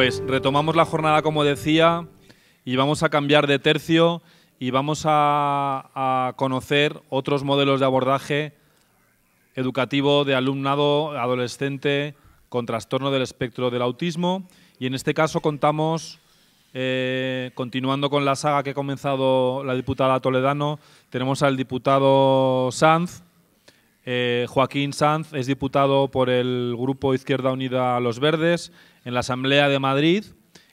Pues retomamos la jornada, como decía, y vamos a cambiar de tercio y vamos a, conocer otros modelos de abordaje educativo de alumnado adolescente con trastorno del espectro del autismo. Y en este caso contamos, eh, continuando con la saga que ha comenzado la diputada Toledano, tenemos al diputado Sanz, eh, Joaquín Sanz es diputado por el Grupo Izquierda Unida Los Verdes en la Asamblea de Madrid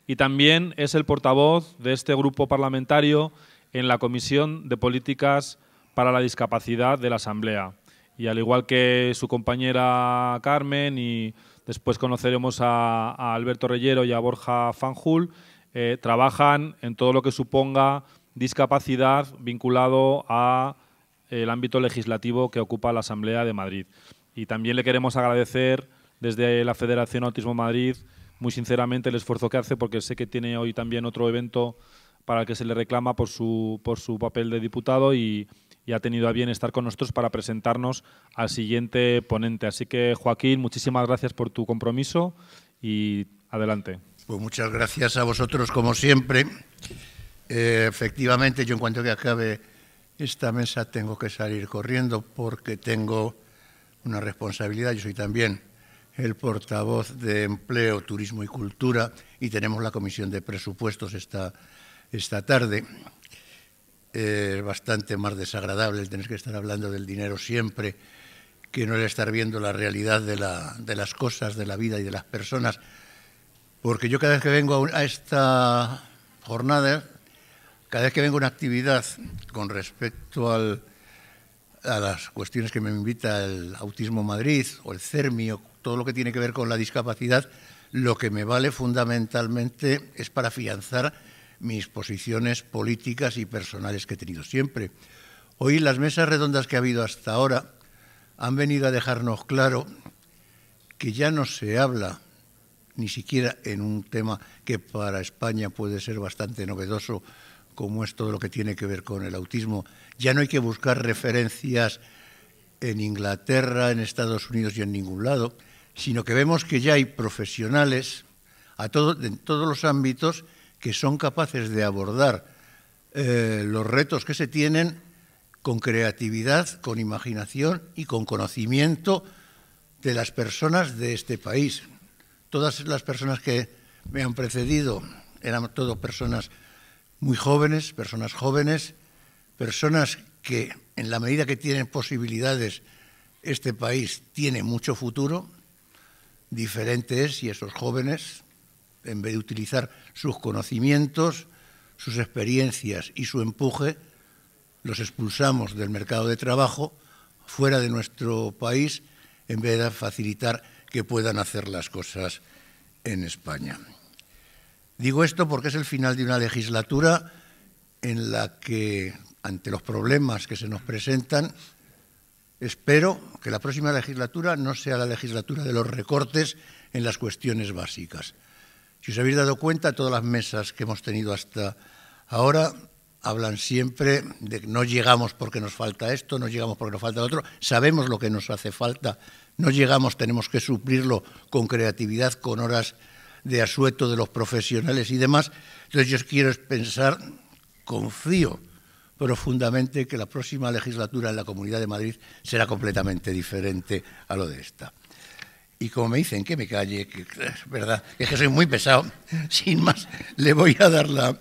y también es el portavoz de este grupo parlamentario en la Comisión de Políticas para la Discapacidad de la Asamblea. Y al igual que su compañera Carmen y después conoceremos a, Alberto Reyero y a Borja Fanjul, eh, trabajan en todo lo que suponga discapacidad vinculado a el ámbito legislativo que ocupa la Asamblea de Madrid. Y también le queremos agradecer desde la Federación Autismo Madrid, muy sinceramente, el esfuerzo que hace, porque sé que tiene hoy también otro evento para el que se le reclama por su, por su papel de diputado y, ha tenido a bien estar con nosotros para presentarnos al siguiente ponente. Así que, Joaquín, muchísimas gracias por tu compromiso y adelante. Pues muchas gracias a vosotros, como siempre. Eh, efectivamente, yo en cuanto que acabe esta mesa tengo que salir corriendo porque tengo una responsabilidad. Yo soy también el portavoz de Empleo, Turismo y Cultura y tenemos la Comisión de Presupuestos esta, esta tarde. Es bastante más desagradable el tener que estar hablando del dinero siempre que no el estar viendo la realidad de, de las cosas, de la vida y de las personas. Porque yo cada vez que vengo a esta jornada cada vez que vengo a una actividad con respecto a las cuestiones que me invita el Autismo Madrid o el CERMI o todo lo que tiene que ver con la discapacidad, lo que me vale fundamentalmente es para afianzar mis posiciones políticas y personales que he tenido siempre. Hoy las mesas redondas que ha habido hasta ahora han venido a dejarnos claro que ya no se habla ni siquiera en un tema que para España puede ser bastante novedoso como es todo lo que tiene que ver con el autismo, ya no hay que buscar referencias en Inglaterra, en Estados Unidos y en ningún lado, sino que vemos que ya hay profesionales a en todos los ámbitos que son capaces de abordar eh, los retos que se tienen con creatividad, con imaginación y con conocimiento de las personas de este país. Todas las personas que me han precedido eran todas personas muy jóvenes, personas jóvenes, personas que en la medida que tienen posibilidades, este país tiene mucho futuro, diferentes es si esos jóvenes, en vez de utilizar sus conocimientos, sus experiencias y su empuje, los expulsamos del mercado de trabajo fuera de nuestro país en vez de facilitar que puedan hacer las cosas en España. Digo esto porque es el final de una legislatura en la que, ante los problemas que se nos presentan, espero que la próxima legislatura no sea la legislatura de los recortes en las cuestiones básicas. Si os habéis dado cuenta, todas las mesas que hemos tenido hasta ahora hablan siempre de que no llegamos porque nos falta esto, no llegamos porque nos falta lo otro, sabemos lo que nos hace falta, no llegamos, tenemos que suplirlo con creatividad, con horas de asueto de los profesionales y demás. Entonces yo quiero pensar, confío profundamente que la próxima legislatura en la Comunidad de Madrid será completamente diferente a lo de esta. Y como me dicen que me calle, que es verdad, es que soy muy pesado, sin más, le voy a dar la,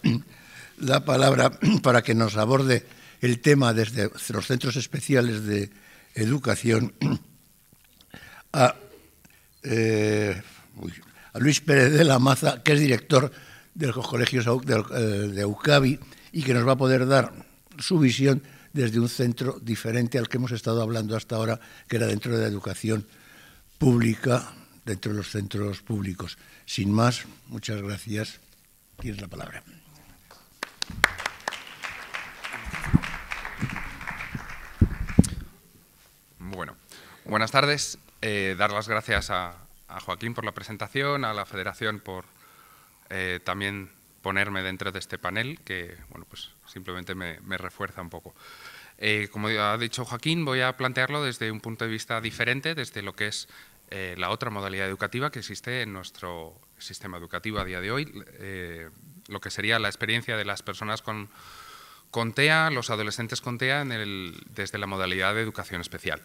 palabra para que nos aborde el tema desde los centros especiales de educación a... Eh, Luis Pérez de la Maza, que es director del los colegios eh, de UCAVI y que nos va a poder dar su visión desde un centro diferente al que hemos estado hablando hasta ahora, que era dentro de la educación pública, dentro de los centros públicos. Sin más, muchas gracias. Tienes la palabra. Bueno, buenas tardes. Eh, dar las gracias a, a Joaquín por la presentación, a la Federación por eh, también ponerme dentro de este panel, que bueno, pues simplemente me, refuerza un poco. Eh, como ha dicho Joaquín, voy a plantearlo desde un punto de vista diferente, desde lo que es eh, la otra modalidad educativa que existe en nuestro sistema educativo a día de hoy, lo que sería la experiencia de las personas con, con TEA, los adolescentes con TEA, en el, desde la modalidad de educación especial.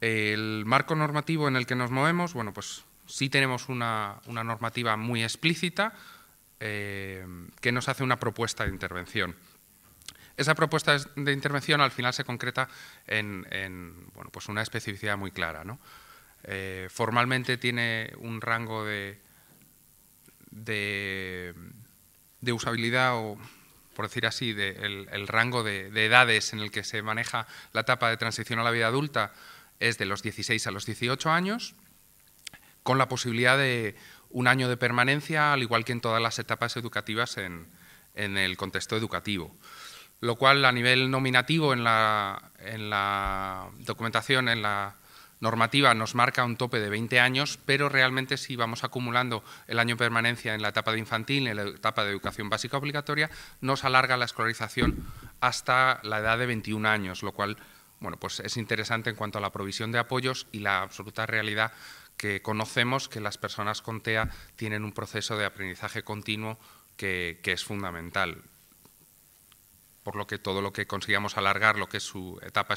El marco normativo en el que nos movemos, bueno, pues sí tenemos una, normativa muy explícita eh, que nos hace una propuesta de intervención. Esa propuesta de intervención al final se concreta en, pues una especificidad muy clara. Eh, formalmente tiene un rango de, usabilidad o, por decir así, el, rango de edades en el que se maneja la etapa de transición a la vida adulta es de los 16 a los 18 años, con la posibilidad de un año de permanencia, al igual que en todas las etapas educativas en, el contexto educativo. Lo cual a nivel nominativo en la, en la documentación, en la normativa nos marca un tope de 20 años, pero realmente si vamos acumulando el año de permanencia en la etapa de infantil, en la etapa de educación básica obligatoria, nos alarga la escolarización hasta la edad de 21 años, lo cual bueno, pues es interesante en cuanto a la provisión de apoyos y la absoluta realidad que conocemos que las personas con TEA tienen un proceso de aprendizaje continuo que, es fundamental. Por lo que todo lo que consigamos alargar lo que es su etapa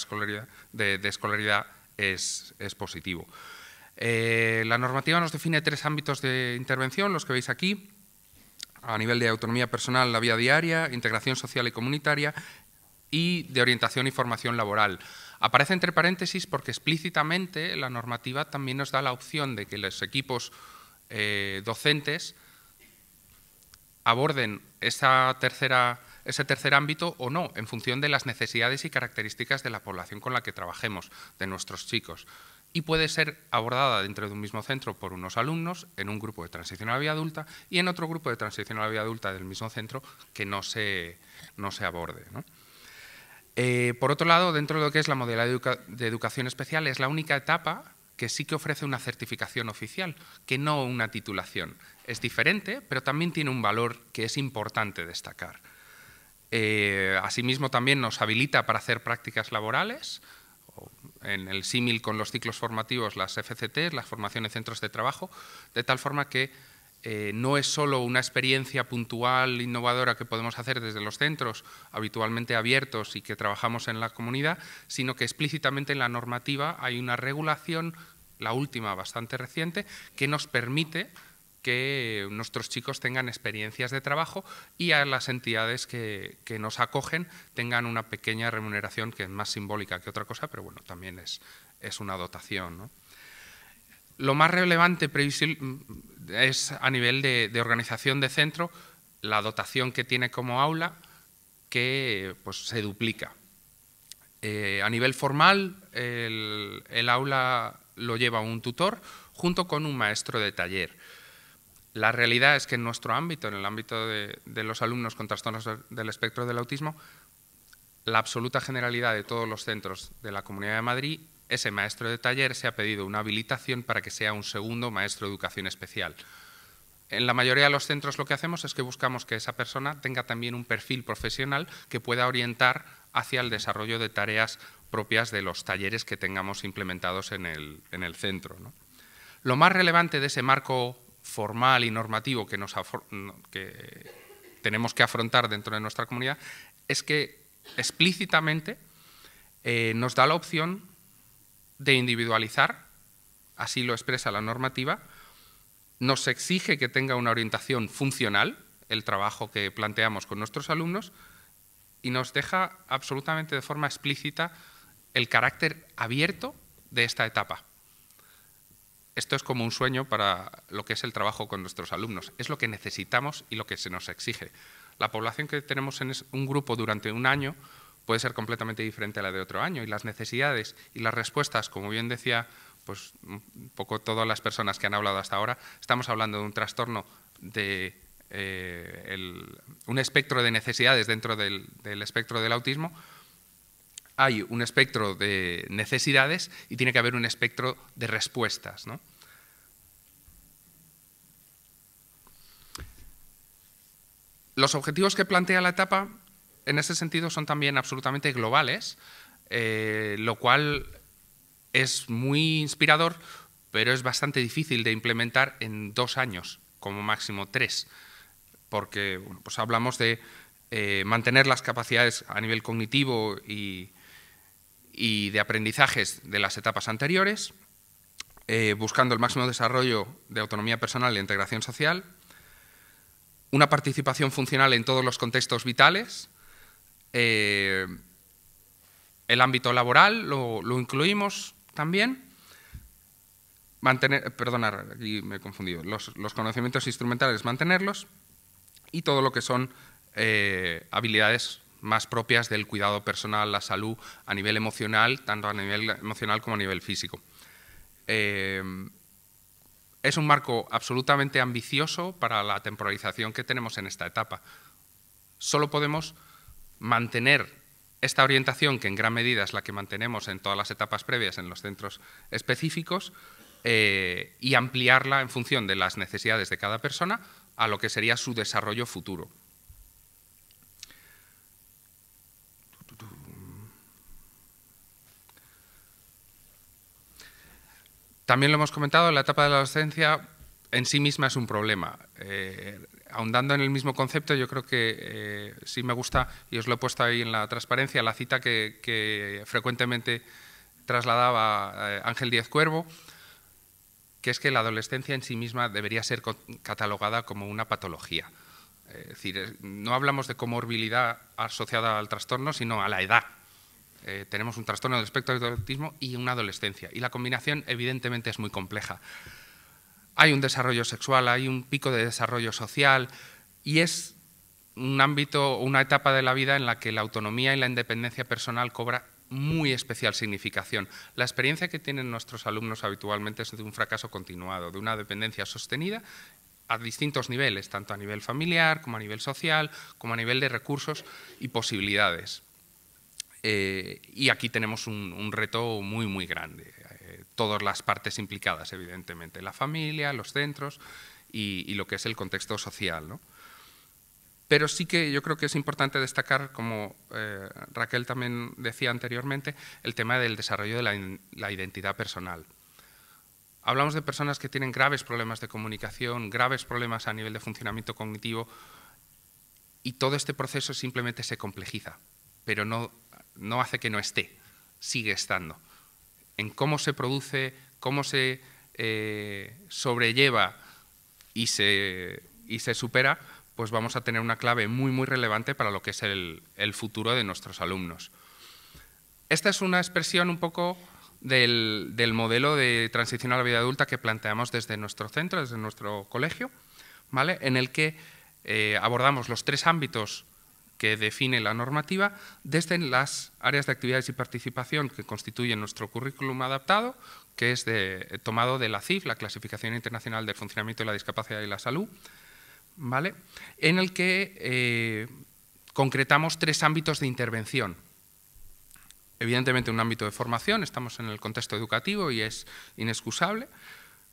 de, escolaridad es, positivo. Eh, la normativa nos define tres ámbitos de intervención, los que veis aquí, a nivel de autonomía personal, la vía diaria, integración social y comunitaria y de orientación y formación laboral. Aparece entre paréntesis porque explícitamente la normativa también nos da la opción de que los equipos eh, docentes aborden esa tercera, ese tercer ámbito o no, en función de las necesidades y características de la población con la que trabajemos, de nuestros chicos. Y puede ser abordada dentro de un mismo centro por unos alumnos, en un grupo de transición a la vida adulta y en otro grupo de transición a la vida adulta del mismo centro que no se, no se aborde. ¿no? Eh, por otro lado, dentro de lo que es la modalidad de, educación especial, es la única etapa que sí que ofrece una certificación oficial, que no una titulación. Es diferente, pero también tiene un valor que es importante destacar. Eh, asimismo, también nos habilita para hacer prácticas laborales, en el símil con los ciclos formativos, las FCT, las formaciones de centros de trabajo, de tal forma que eh, no es solo una experiencia puntual, innovadora que podemos hacer desde los centros habitualmente abiertos y que trabajamos en la comunidad, sino que explícitamente en la normativa hay una regulación, la última bastante reciente, que nos permite que nuestros chicos tengan experiencias de trabajo y a las entidades que, nos acogen tengan una pequeña remuneración que es más simbólica que otra cosa, pero bueno, también es, es una dotación. ¿no? Lo más relevante mm, es a nivel de, organización de centro la dotación que tiene como aula que pues, se duplica. Eh, a nivel formal, el, aula lo lleva un tutor junto con un maestro de taller. La realidad es que en nuestro ámbito, en el ámbito de, de los alumnos con trastornos del espectro del autismo, la absoluta generalidad de todos los centros de la Comunidad de Madrid ese maestro de taller se ha pedido una habilitación para que sea un segundo maestro de educación especial. En la mayoría de los centros lo que hacemos es que buscamos que esa persona tenga también un perfil profesional que pueda orientar hacia el desarrollo de tareas propias de los talleres que tengamos implementados en el, centro. Lo más relevante de ese marco formal y normativo que, nos que tenemos que afrontar dentro de nuestra comunidad es que explícitamente eh, nos da la opción de individualizar, así lo expresa la normativa, nos exige que tenga una orientación funcional, el trabajo que planteamos con nuestros alumnos, y nos deja absolutamente de forma explícita el carácter abierto de esta etapa. Esto es como un sueño para lo que es el trabajo con nuestros alumnos. Es lo que necesitamos y lo que se nos exige. La población que tenemos en un grupo durante un año puede ser completamente diferente a la de otro año y las necesidades y las respuestas, como bien decía pues un poco todas las personas que han hablado hasta ahora, estamos hablando de un trastorno de eh, un espectro de necesidades dentro del, espectro del autismo, hay un espectro de necesidades y tiene que haber un espectro de respuestas. Los objetivos que plantea la etapa en ese sentido son también absolutamente globales, eh, lo cual es muy inspirador, pero es bastante difícil de implementar en dos años, como máximo tres, porque pues hablamos de eh, mantener las capacidades a nivel cognitivo y, de aprendizajes de las etapas anteriores, eh, buscando el máximo desarrollo de autonomía personal e integración social, una participación funcional en todos los contextos vitales, eh, el ámbito laboral lo, incluimos también. Mantener, perdonar, aquí me he confundido, los, los, conocimientos instrumentales, mantenerlos, y todo lo que son eh, habilidades más propias del cuidado personal, la salud, a nivel emocional, tanto a nivel emocional como a nivel físico. Eh, es un marco absolutamente ambicioso para la temporalización que tenemos en esta etapa. Solo podemos mantener esta orientación, que en gran medida es la que mantenemos en todas las etapas previas en los centros específicos, eh, y ampliarla en función de las necesidades de cada persona a lo que sería su desarrollo futuro. También lo hemos comentado, la etapa de la adolescencia en sí misma es un problema. Eh, ahondando en el mismo concepto, yo creo que eh, sí me gusta, y os lo he puesto ahí en la transparencia, la cita que, frecuentemente trasladaba eh, Ángel Díez Cuervo, que es que la adolescencia en sí misma debería ser catalogada como una patología. Es decir, no hablamos de comorbilidad asociada al trastorno, sino a la edad. Eh, tenemos un trastorno del espectro autismo y una adolescencia. Y la combinación, evidentemente, es muy compleja hay un desarrollo sexual, hay un pico de desarrollo social y es un ámbito, una etapa de la vida en la que la autonomía y la independencia personal cobra muy especial significación. La experiencia que tienen nuestros alumnos habitualmente es de un fracaso continuado, de una dependencia sostenida a distintos niveles, tanto a nivel familiar como a nivel social, como a nivel de recursos y posibilidades. Eh, y aquí tenemos un reto muy, muy grande todas las partes implicadas, evidentemente, la familia, los centros y, lo que es el contexto social. Pero sí que yo creo que es importante destacar, como eh, Raquel también decía anteriormente, el tema del desarrollo de la, identidad personal. Hablamos de personas que tienen graves problemas de comunicación, graves problemas a nivel de funcionamiento cognitivo, y todo este proceso simplemente se complejiza, pero no hace que no esté, sigue estando en cómo se produce, cómo se eh, sobrelleva y se, se supera, pues vamos a tener una clave muy, muy relevante para lo que es el, futuro de nuestros alumnos. Esta es una expresión un poco del, modelo de transición a la vida adulta que planteamos desde nuestro centro, desde nuestro colegio, ¿vale? en el que eh, abordamos los tres ámbitos que define la normativa desde las áreas de actividades y participación que constituyen nuestro currículum adaptado, que es de, eh, tomado de la CIF, la Clasificación Internacional del Funcionamiento de la Discapacidad y la Salud, ¿vale? en el que eh, concretamos tres ámbitos de intervención. Evidentemente un ámbito de formación, estamos en el contexto educativo y es inexcusable.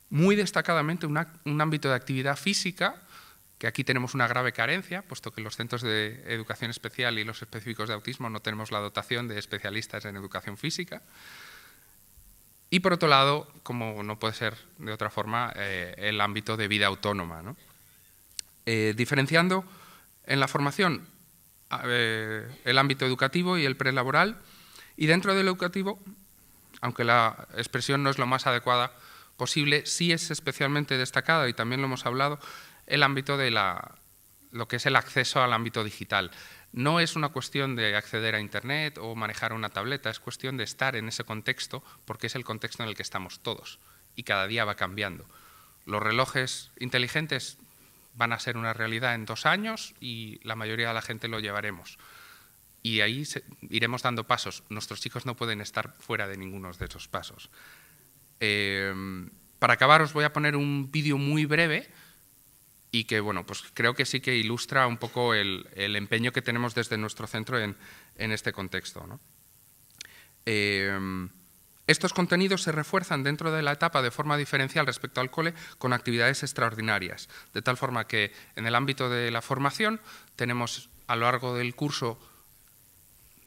Muy destacadamente un ámbito de actividad física, que aquí tenemos una grave carencia, puesto que los centros de educación especial y los específicos de autismo no tenemos la dotación de especialistas en educación física. Y por otro lado, como no puede ser de otra forma, eh, el ámbito de vida autónoma. Eh, diferenciando en la formación eh, el ámbito educativo y el prelaboral, y dentro del educativo, aunque la expresión no es lo más adecuada posible, sí es especialmente destacada, y también lo hemos hablado, el ámbito de la, lo que es el acceso al ámbito digital. No es una cuestión de acceder a Internet o manejar una tableta, es cuestión de estar en ese contexto porque es el contexto en el que estamos todos y cada día va cambiando. Los relojes inteligentes van a ser una realidad en dos años y la mayoría de la gente lo llevaremos. Y ahí iremos dando pasos. Nuestros hijos no pueden estar fuera de ninguno de esos pasos. Eh, para acabar os voy a poner un vídeo muy breve y que bueno, pues creo que sí que ilustra un poco el, empeño que tenemos desde nuestro centro en, este contexto. Eh, estos contenidos se refuerzan dentro de la etapa de forma diferencial respecto al cole con actividades extraordinarias, de tal forma que en el ámbito de la formación tenemos a lo largo del curso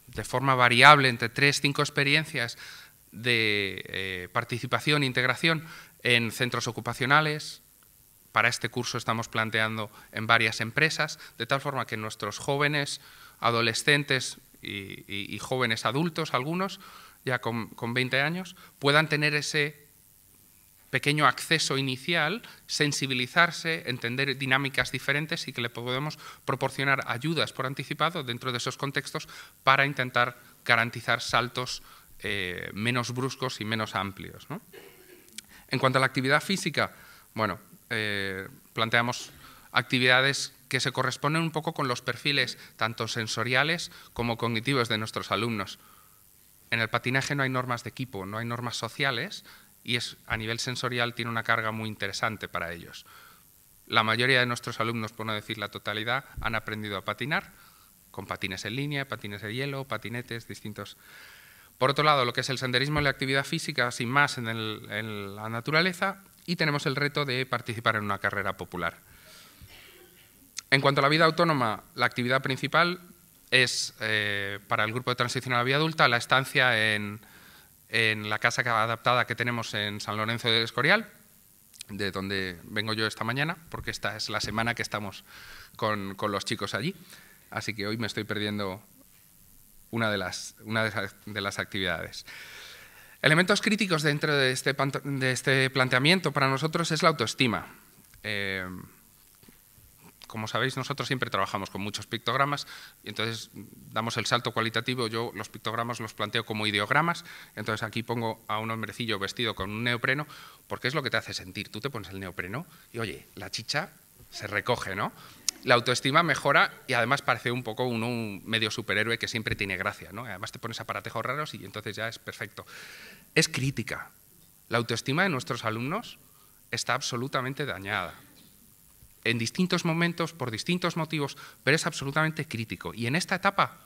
de forma variable entre tres, cinco experiencias de eh, participación e integración en centros ocupacionales, para este curso estamos planteando en varias empresas, de tal forma que nuestros jóvenes, adolescentes y, jóvenes adultos, algunos ya con, 20 años, puedan tener ese pequeño acceso inicial, sensibilizarse, entender dinámicas diferentes y que le podemos proporcionar ayudas por anticipado dentro de esos contextos para intentar garantizar saltos eh, menos bruscos y menos amplios. En cuanto a la actividad física, bueno, eh, planteamos actividades que se corresponden un poco con los perfiles tanto sensoriales como cognitivos de nuestros alumnos. En el patinaje no hay normas de equipo, no hay normas sociales y es, a nivel sensorial tiene una carga muy interesante para ellos. La mayoría de nuestros alumnos, por no decir la totalidad, han aprendido a patinar con patines en línea, patines de hielo, patinetes, distintos por otro lado, lo que es el senderismo y la actividad física, sin más, en, la naturaleza, y tenemos el reto de participar en una carrera popular. En cuanto a la vida autónoma, la actividad principal es, eh, para el grupo de transición a la vida adulta, la estancia en, la casa adaptada que tenemos en San Lorenzo del Escorial, de donde vengo yo esta mañana, porque esta es la semana que estamos con, los chicos allí. Así que hoy me estoy perdiendo una de una de las actividades. Elementos críticos dentro de este, de este planteamiento para nosotros es la autoestima. Eh, como sabéis, nosotros siempre trabajamos con muchos pictogramas, y entonces damos el salto cualitativo. Yo los pictogramas los planteo como ideogramas, entonces aquí pongo a un hombrecillo vestido con un neopreno, porque es lo que te hace sentir. Tú te pones el neopreno y, oye, la chicha se recoge, ¿no? la autoestima mejora y además parece un poco un medio superhéroe que siempre tiene gracia, ¿no? Además te pones aparatejos raros y entonces ya es perfecto. Es crítica. La autoestima de nuestros alumnos está absolutamente dañada. En distintos momentos, por distintos motivos, pero es absolutamente crítico. Y en esta etapa,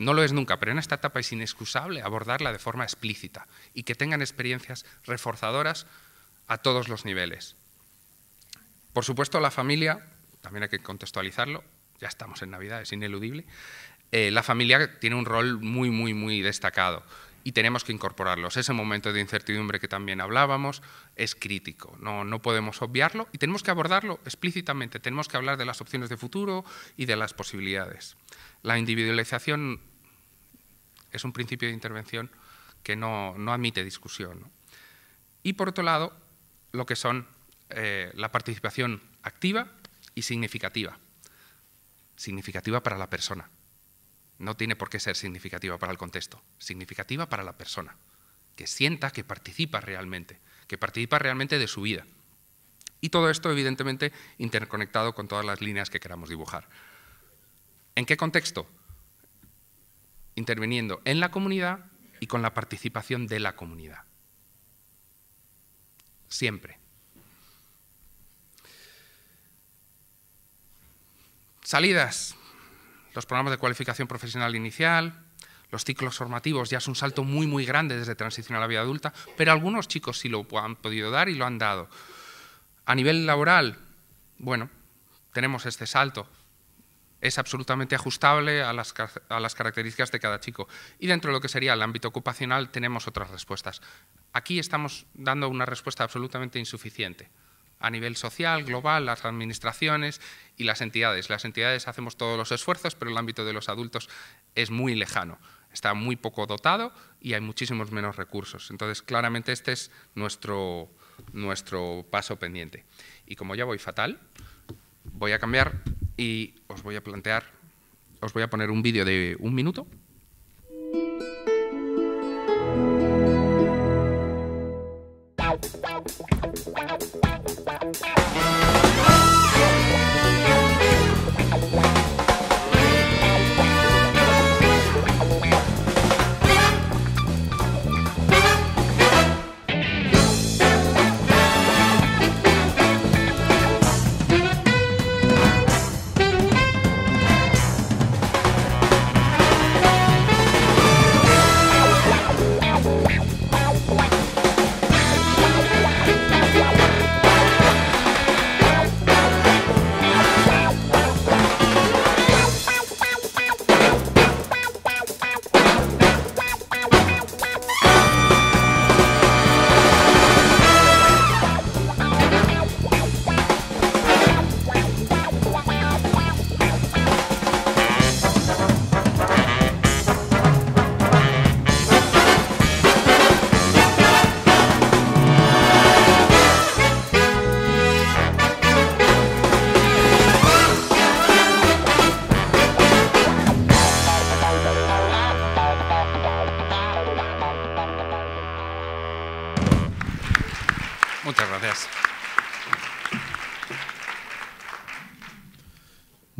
no lo es nunca, pero en esta etapa es inexcusable abordarla de forma explícita y que tengan experiencias reforzadoras a todos los niveles. Por supuesto, la familia también hay que contextualizarlo, ya estamos en Navidad, es ineludible, eh, la familia tiene un rol muy, muy, muy destacado y tenemos que incorporarlos. Ese momento de incertidumbre que también hablábamos es crítico, no, podemos obviarlo y tenemos que abordarlo explícitamente, tenemos que hablar de las opciones de futuro y de las posibilidades. La individualización es un principio de intervención que no, no admite discusión. Y por otro lado, lo que son eh, la participación activa y significativa. Significativa para la persona. No tiene por qué ser significativa para el contexto. Significativa para la persona. Que sienta que participa realmente. Que participa realmente de su vida. Y todo esto, evidentemente, interconectado con todas las líneas que queramos dibujar. ¿En qué contexto? Interviniendo en la comunidad y con la participación de la comunidad. Siempre. Salidas, los programas de cualificación profesional inicial, los ciclos formativos, ya es un salto muy, muy grande desde transición a la vida adulta, pero algunos chicos sí lo han podido dar y lo han dado. A nivel laboral, bueno, tenemos este salto. Es absolutamente ajustable a las, a las características de cada chico. Y dentro de lo que sería el ámbito ocupacional tenemos otras respuestas. Aquí estamos dando una respuesta absolutamente insuficiente a nivel social, global, las administraciones y las entidades. Las entidades hacemos todos los esfuerzos, pero el ámbito de los adultos es muy lejano, está muy poco dotado y hay muchísimos menos recursos. Entonces, claramente este es nuestro, nuestro paso pendiente. Y como ya voy fatal, voy a cambiar y os voy a plantear, os voy a poner un vídeo de un minuto Wow.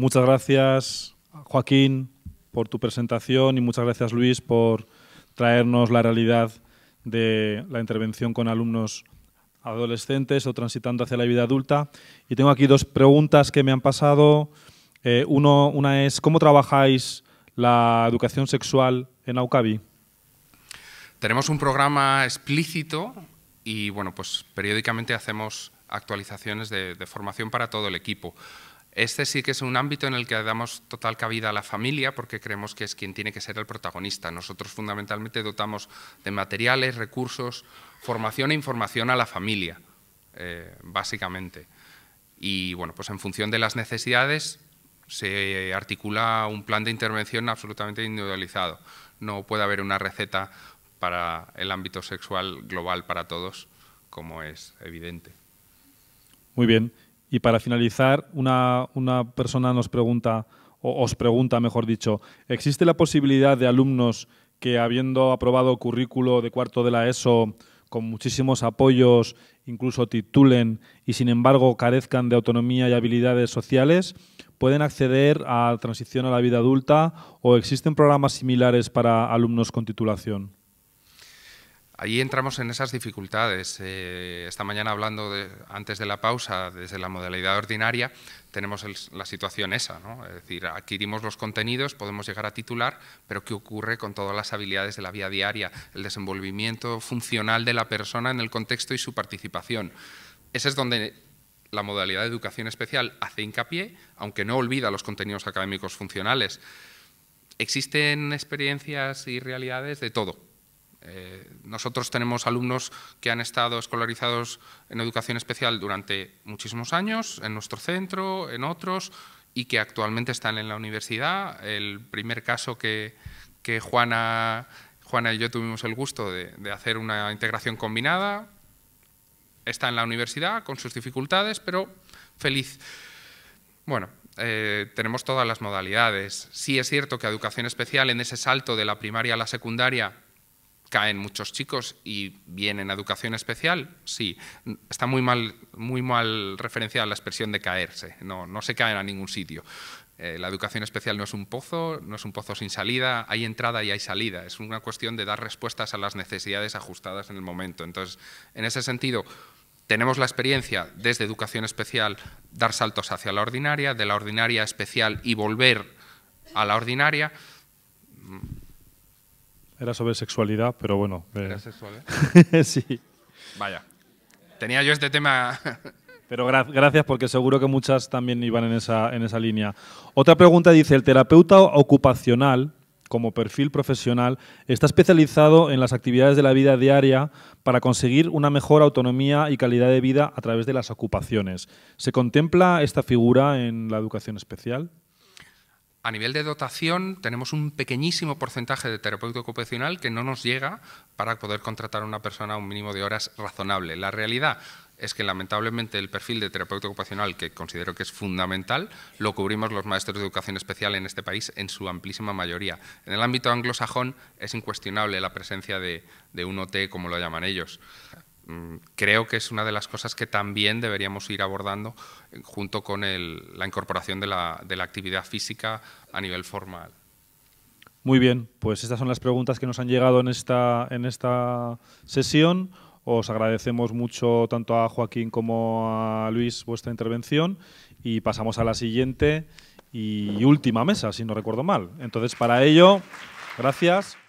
Muchas gracias, Joaquín, por tu presentación y muchas gracias, Luis, por traernos la realidad de la intervención con alumnos adolescentes o transitando hacia la vida adulta. Y tengo aquí dos preguntas que me han pasado. Eh, una es, ¿cómo trabajáis la educación sexual en Aucabi? Tenemos un programa explícito y, bueno, pues periódicamente hacemos actualizaciones de, de formación para todo el equipo. Este sí que es un ámbito en el que damos total cabida a la familia porque creemos que es quien tiene que ser el protagonista. Nosotros fundamentalmente dotamos de materiales, recursos, formación e información a la familia, eh, básicamente. Y bueno, pues en función de las necesidades se articula un plan de intervención absolutamente individualizado. No puede haber una receta para el ámbito sexual global para todos, como es evidente. Muy bien. Y para finalizar, una, persona nos pregunta, o os pregunta, mejor dicho, ¿existe la posibilidad de alumnos que habiendo aprobado currículo de cuarto de la ESO con muchísimos apoyos, incluso titulen y sin embargo carezcan de autonomía y habilidades sociales, pueden acceder a transición a la vida adulta o existen programas similares para alumnos con titulación? ahí entramos en esas dificultades. Eh, esta mañana hablando de, antes de la pausa, desde la modalidad ordinaria, tenemos la situación esa, ¿no? es decir, adquirimos los contenidos, podemos llegar a titular, pero ¿qué ocurre con todas las habilidades de la vía diaria, el desenvolvimiento funcional de la persona en el contexto y su participación? Ese es donde la modalidad de educación especial hace hincapié, aunque no olvida los contenidos académicos funcionales. Existen experiencias y realidades de todo, eh, nosotros tenemos alumnos que han estado escolarizados en educación especial durante muchísimos años, en nuestro centro, en otros, y que actualmente están en la universidad. El primer caso que, Juana, Juana y yo tuvimos el gusto de, hacer una integración combinada, está en la universidad con sus dificultades, pero feliz. Bueno, eh, tenemos todas las modalidades. Sí es cierto que educación especial en ese salto de la primaria a la secundaria caen muchos chicos y vienen a educación especial, sí, está muy mal, muy mal referenciada la expresión de caerse, no, no se caen a ningún sitio. Eh, la educación especial no es un pozo, no es un pozo sin salida, hay entrada y hay salida, es una cuestión de dar respuestas a las necesidades ajustadas en el momento. Entonces, en ese sentido, tenemos la experiencia desde educación especial dar saltos hacia la ordinaria, de la ordinaria especial y volver a la ordinaria. Era sobre sexualidad, pero bueno. Eh. Era sexual, ¿eh? sí. Vaya. Tenía yo este tema. pero gracias porque seguro que muchas también iban en esa, en esa línea. Otra pregunta dice, el terapeuta ocupacional como perfil profesional está especializado en las actividades de la vida diaria para conseguir una mejor autonomía y calidad de vida a través de las ocupaciones. ¿Se contempla esta figura en la educación especial? A nivel de dotación, tenemos un pequeñísimo porcentaje de terapeuta ocupacional que no nos llega para poder contratar a una persona a un mínimo de horas razonable. La realidad es que lamentablemente el perfil de terapeuta ocupacional, que considero que es fundamental, lo cubrimos los maestros de educación especial en este país en su amplísima mayoría. En el ámbito anglosajón es incuestionable la presencia de, de un OT, como lo llaman ellos. Mm, creo que es una de las cosas que también deberíamos ir abordando eh, junto con la incorporación de la, actividad física a nivel formal. Muy bien, pues estas son las preguntas que nos han llegado en esta, en esta sesión. Os agradecemos mucho tanto a Joaquín como a Luis vuestra intervención y pasamos a la siguiente y última mesa, si no recuerdo mal. Entonces, para ello, gracias.